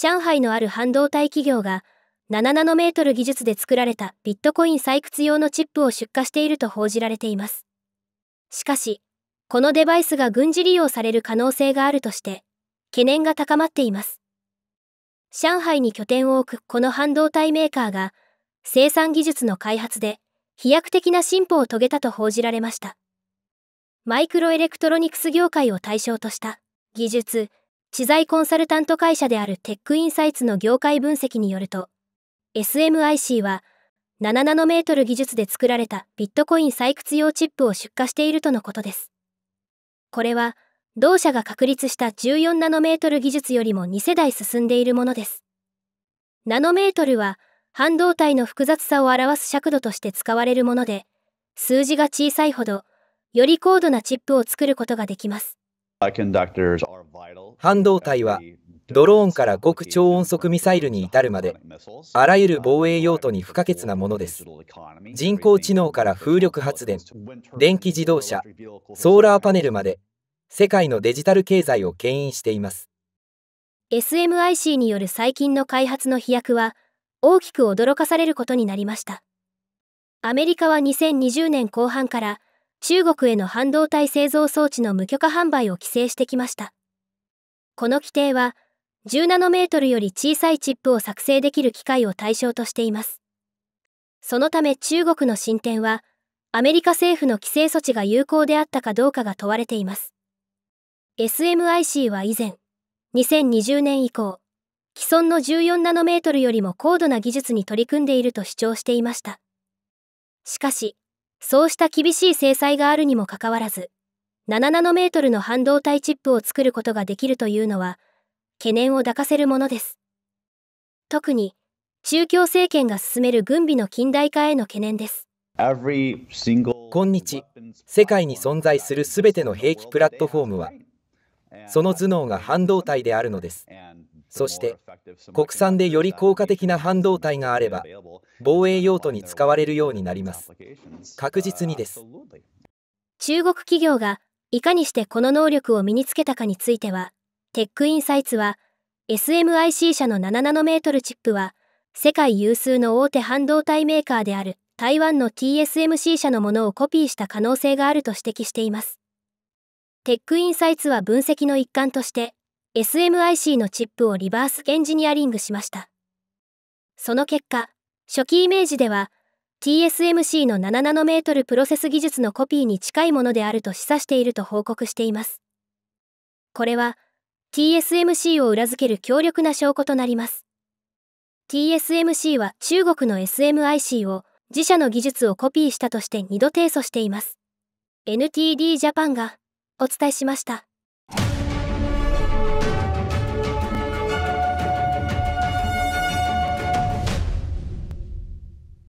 上海のある半導体企業が7ナノメートル技術で作られたビットコイン採掘用のチップを出荷していると報じられています。しかし、このデバイスが軍事利用される可能性があるとして、懸念が高まっています。上海に拠点を置くこの半導体メーカーが、生産技術の開発で飛躍的な進歩を遂げたと報じられました。マイクロエレクトロニクス業界を対象とした技術、知財コンサルタント会社であるテックインサイツの業界分析によると、SMIC は7ナノメートル技術で作られたビットコイン採掘用チップを出荷しているとのことです。これは、同社が確立した14ナノメートル技術よりも2世代進んでいるものです。ナノメートルは、半導体の複雑さを表す尺度として使われるもので、数字が小さいほど、より高度なチップを作ることができます。半導体はドローンから極超音速ミサイルに至るまであらゆる防衛用途に不可欠なものです人工知能から風力発電電気自動車ソーラーパネルまで世界のデジタル経済を牽引しています SMIC による最近の開発の飛躍は大きく驚かされることになりましたアメリカは2020年後半から中国への半導体製造装置の無許可販売を規制してきました。この規定は、10ナノメートルより小さいチップを作成できる機械を対象としています。そのため中国の進展は、アメリカ政府の規制措置が有効であったかどうかが問われています。SMIC は以前、2020年以降、既存の14ナノメートルよりも高度な技術に取り組んでいると主張していました。しかし、そうした厳しい制裁があるにもかかわらず、7ナノメートルの半導体チップを作ることができるというのは、懸念を抱かせるものです。特に、中共政権が進める軍備の近代化への懸念です。今日、世界に存在するすべての兵器プラットフォームは、その頭脳が半導体であるのです。そして国産でより効果的な半導体があれば防衛用途に使われるようになります確実にです中国企業がいかにしてこの能力を身につけたかについてはテックインサイツは SMIC 社の7ナノメートルチップは世界有数の大手半導体メーカーである台湾の TSMC 社のものをコピーした可能性があると指摘しています。テックインサイツは分析の一環として SMIC のチップをリバースエンジニアリングしました。その結果、初期イメージでは TSMC の7ナノメートルプロセス技術のコピーに近いものであると示唆していると報告しています。これは TSMC を裏付ける強力な証拠となります。TSMC は中国の SMIC を自社の技術をコピーしたとして2度提訴しています。NTD ジャパンがお伝えしました。